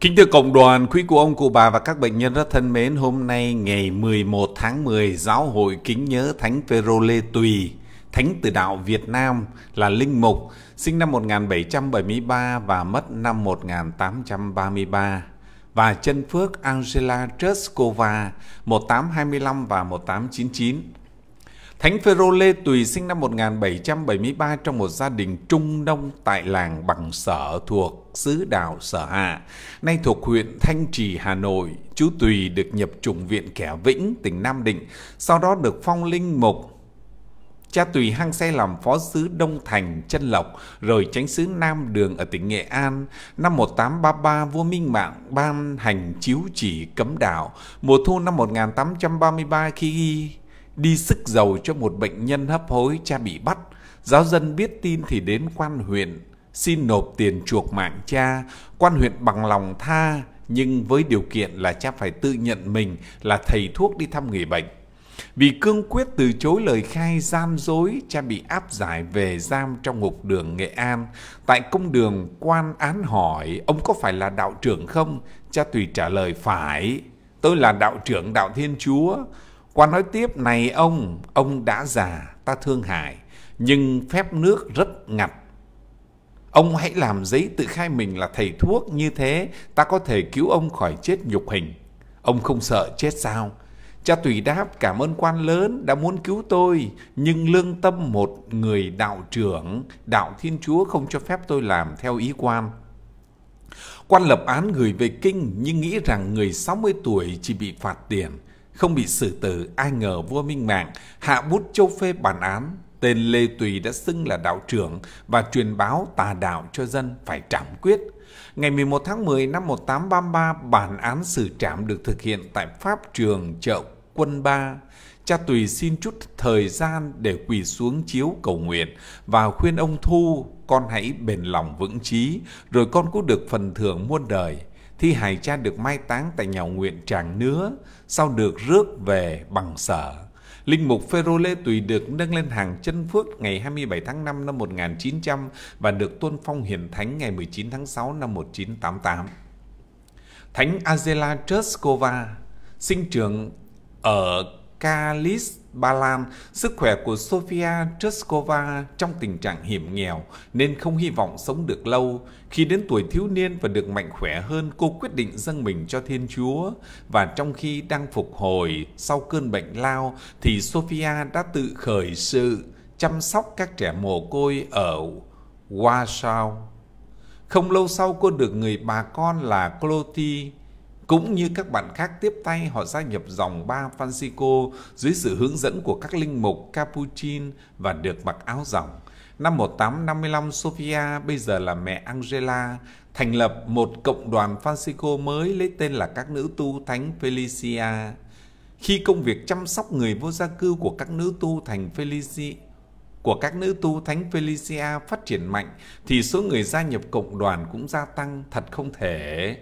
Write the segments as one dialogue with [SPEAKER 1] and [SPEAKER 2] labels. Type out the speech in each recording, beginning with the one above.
[SPEAKER 1] Kính thưa cộng đoàn, quý cụ ông, cụ bà và các bệnh nhân rất thân mến, hôm nay ngày 11 tháng 10, Giáo hội kính nhớ Thánh Phêrô Lê Tùy, Thánh Tử Đạo Việt Nam là linh mục, sinh năm 1773 và mất năm 1833 và chân phước Angela Truskova 1825 và 1899. Thánh Phêrô Lê Tùy sinh năm 1773 trong một gia đình Trung nông tại làng Bằng Sở thuộc xứ đảo Sở Hạ, nay thuộc huyện Thanh Trì, Hà Nội. Chú Tùy được nhập chủng viện Kẻ Vĩnh, tỉnh Nam Định, sau đó được phong linh mục Cha Tùy hăng xe làm phó sứ Đông Thành, Trân Lộc, rồi tránh sứ Nam Đường ở tỉnh Nghệ An. Năm 1833, vua Minh Mạng ban hành chiếu chỉ cấm đạo. Mùa thu năm 1833 khi đi sức dầu cho một bệnh nhân hấp hối cha bị bắt. Giáo dân biết tin thì đến quan huyện, xin nộp tiền chuộc mạng cha. Quan huyện bằng lòng tha, nhưng với điều kiện là cha phải tự nhận mình là thầy thuốc đi thăm người bệnh. Vì cương quyết từ chối lời khai gian dối, cha bị áp giải về giam trong ngục đường Nghệ An. Tại cung đường, quan án hỏi, ông có phải là đạo trưởng không? Cha tùy trả lời phải, tôi là đạo trưởng đạo Thiên Chúa. Quan nói tiếp, này ông, ông đã già, ta thương hại, nhưng phép nước rất ngặt. Ông hãy làm giấy tự khai mình là thầy thuốc như thế, ta có thể cứu ông khỏi chết nhục hình. Ông không sợ chết sao? Cha Tùy đáp cảm ơn quan lớn đã muốn cứu tôi, nhưng lương tâm một người đạo trưởng, đạo Thiên Chúa không cho phép tôi làm theo ý quan. Quan lập án gửi về kinh nhưng nghĩ rằng người 60 tuổi chỉ bị phạt tiền, không bị xử tử, ai ngờ vua Minh Mạng hạ bút châu phê bản án. Tên Lê Tùy đã xưng là đạo trưởng và truyền báo tà đạo cho dân phải trảm quyết. Ngày 11 tháng 10 năm 1833, bản án xử trảm được thực hiện tại Pháp trường chợ quân ba. Cha Tùy xin chút thời gian để quỳ xuống chiếu cầu nguyện và khuyên ông Thu con hãy bền lòng vững chí, rồi con cũng được phần thưởng muôn đời thi hài cha được mai táng tại nhà nguyện Tràng Nứa, sau được rước về bằng sở. Linh mục Phêrô Lê Tùy được nâng lên hàng chân phước ngày 27 tháng 5 năm 1900 và được tôn phong hiển thánh ngày 19 tháng 6 năm 1988. Thánh Azela Treskova sinh trưởng ở Kalis Ba Lan, sức khỏe của Sofia Truskova trong tình trạng hiểm nghèo nên không hy vọng sống được lâu. Khi đến tuổi thiếu niên và được mạnh khỏe hơn, cô quyết định dâng mình cho Thiên Chúa. Và trong khi đang phục hồi sau cơn bệnh lao thì Sofia đã tự khởi sự chăm sóc các trẻ mồ côi ở Warsaw. Không lâu sau cô được người bà con là Clotilde cũng như các bạn khác tiếp tay họ gia nhập dòng ba Francisco dưới sự hướng dẫn của các linh mục Capuchin và được mặc áo dòng. Năm 1855, Sofia, bây giờ là mẹ Angela, thành lập một cộng đoàn Francisco mới lấy tên là các nữ tu Thánh Felicia. Khi công việc chăm sóc người vô gia cư của các nữ tu thành Felicia, của các nữ tu Thánh Felicia phát triển mạnh thì số người gia nhập cộng đoàn cũng gia tăng thật không thể.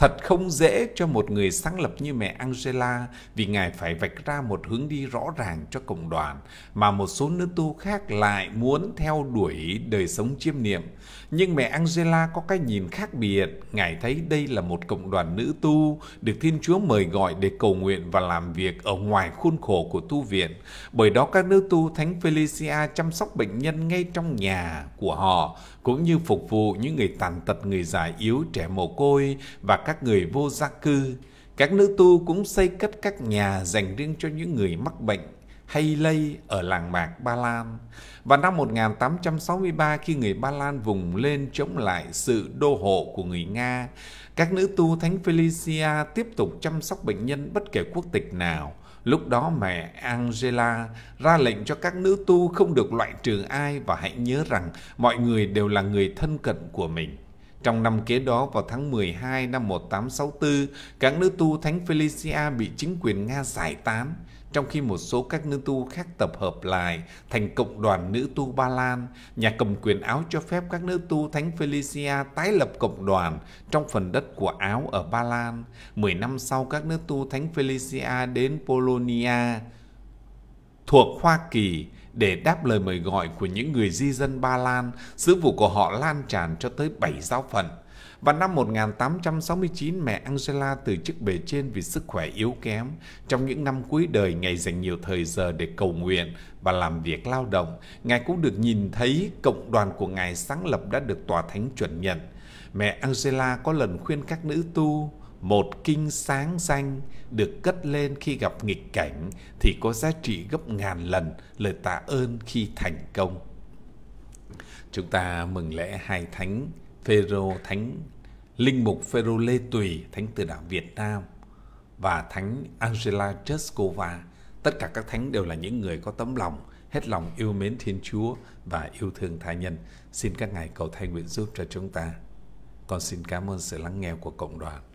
[SPEAKER 1] Thật không dễ cho một người sáng lập như mẹ Angela vì Ngài phải vạch ra một hướng đi rõ ràng cho cộng đoàn mà một số nữ tu khác lại muốn theo đuổi đời sống chiêm niệm. Nhưng mẹ Angela có cái nhìn khác biệt. Ngài thấy đây là một cộng đoàn nữ tu được Thiên Chúa mời gọi để cầu nguyện và làm việc ở ngoài khuôn khổ của tu viện. Bởi đó các nữ tu Thánh Felicia chăm sóc bệnh nhân ngay trong nhà của họ cũng như phục vụ những người tàn tật, người già yếu, trẻ mồ côi và các người vô gia cư. Các nữ tu cũng xây cất các nhà dành riêng cho những người mắc bệnh hay lây ở làng mạc Ba Lan. Và năm 1863 khi người Ba Lan vùng lên chống lại sự đô hộ của người Nga, các nữ tu Thánh Felicia tiếp tục chăm sóc bệnh nhân bất kể quốc tịch nào. Lúc đó mẹ Angela ra lệnh cho các nữ tu không được loại trừ ai và hãy nhớ rằng mọi người đều là người thân cận của mình. Trong năm kế đó vào tháng 12 năm 1864, các nữ tu Thánh Felicia bị chính quyền Nga giải tán, trong khi một số các nữ tu khác tập hợp lại thành cộng đoàn nữ tu Ba Lan. Nhà cầm quyền Áo cho phép các nữ tu Thánh Felicia tái lập cộng đoàn trong phần đất của Áo ở Ba Lan. Mười năm sau, các nữ tu Thánh Felicia đến Polonia thuộc Hoa Kỳ để đáp lời mời gọi của những người di dân Ba Lan, sứ vụ của họ lan tràn cho tới 7 giáo phận. Và năm 1869, mẹ Angela từ chức bề trên vì sức khỏe yếu kém. Trong những năm cuối đời, ngài dành nhiều thời giờ để cầu nguyện và làm việc lao động. Ngài cũng được nhìn thấy cộng đoàn của Ngài sáng lập đã được Tòa Thánh chuẩn nhận. Mẹ Angela có lần khuyên các nữ tu một kinh sáng danh được cất lên khi gặp nghịch cảnh thì có giá trị gấp ngàn lần lời tạ ơn khi thành công. Chúng ta mừng lễ hai thánh Phêrô thánh linh mục Phêrô Lê Tùy thánh từ đạo Việt Nam và thánh Angela Cheskova. Tất cả các thánh đều là những người có tấm lòng hết lòng yêu mến Thiên Chúa và yêu thương tha nhân. Xin các ngài cầu thay nguyện giúp cho chúng ta. Con xin cảm ơn sự lắng nghe của cộng đoàn.